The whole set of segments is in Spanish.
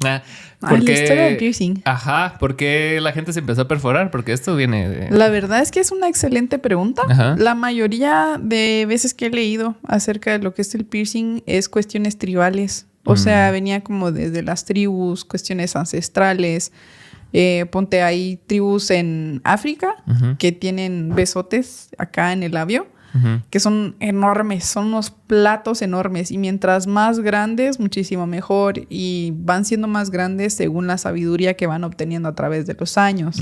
Nah, porque, la historia piercing. Ajá, ¿por qué la gente se empezó a perforar? Porque esto viene de... La verdad es que es una excelente pregunta. La mayoría de veces que he leído acerca de lo que es el piercing es cuestiones tribales. O mm. sea, venía como desde las tribus, cuestiones ancestrales. Eh, ponte, hay tribus en África que tienen besotes acá en el labio que son enormes, son unos platos enormes y mientras más grandes, muchísimo mejor y van siendo más grandes según la sabiduría que van obteniendo a través de los años.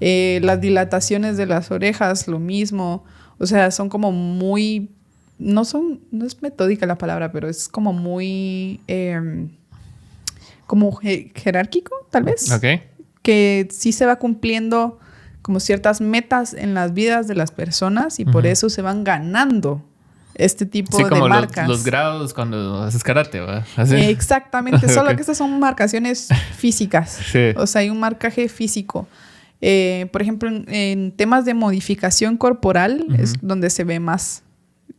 Eh, las dilataciones de las orejas, lo mismo, o sea, son como muy, no son, no es metódica la palabra, pero es como muy... Em, como jerárquico, tal vez. Ok. Que sí se va cumpliendo como ciertas metas en las vidas de las personas y por eso se van ganando este tipo de marcas. Los, grados cuando haces karate, ¿verdad? Exactamente, solo que estas son marcaciones físicas. Sí. O sea, hay un marcaje físico. Eh, por ejemplo, en, temas de modificación corporal es donde se ve más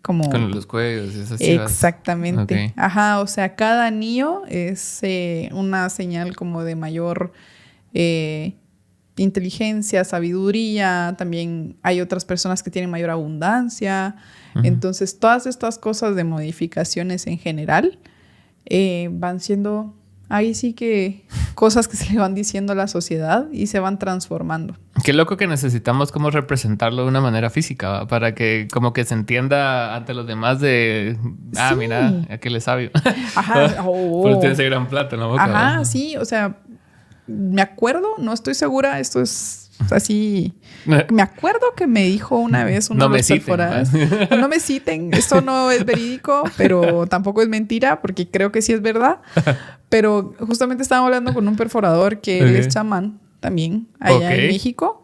como... Con los cuellos, esas Exactamente. Ajá, o sea, cada anillo es eh, una señal como de mayor... Eh, inteligencia, sabiduría, también hay otras personas que tienen mayor abundancia. Entonces, todas estas cosas de modificaciones en general eh, van siendo, ahí sí que cosas que se le van diciendo a la sociedad y se van transformando. Qué loco que necesitamos como representarlo de una manera física, para que como que se entienda ante los demás de, ah, mira, aquel es sabio. Ajá, O Pero tiene oh. ese gran plato en la boca. Ajá, sí, o sea, me acuerdo, no estoy segura, esto es así. Eh. Me acuerdo que me dijo una vez una vez no, me citen, esto no es verídico, pero tampoco es mentira, porque creo que sí es verdad. Pero justamente estaba hablando con un perforador que él es chamán también, allá en México.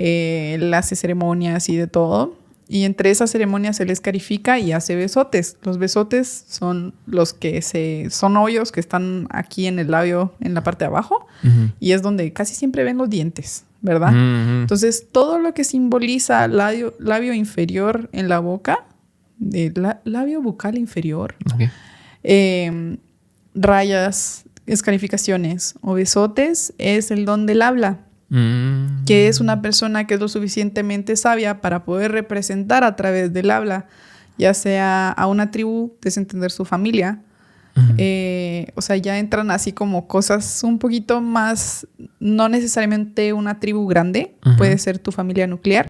Eh, él hace ceremonias y de todo. Y entre esas ceremonias se les carifica y hace besotes. Los besotes son los que se son hoyos que están aquí en el labio, en la parte de abajo, y es donde casi siempre ven los dientes, ¿verdad? Entonces, todo lo que simboliza labio, labio inferior en la boca, labio bucal inferior, em, rayas, escarificaciones o besotes, es el don del habla. Mm. que es una persona que es lo suficientemente sabia para poder representar a través del habla, ya sea a una tribu, desentender su familia. Eh, o sea, ya entran así como cosas un poquito más, no necesariamente una tribu grande, puede ser tu familia nuclear,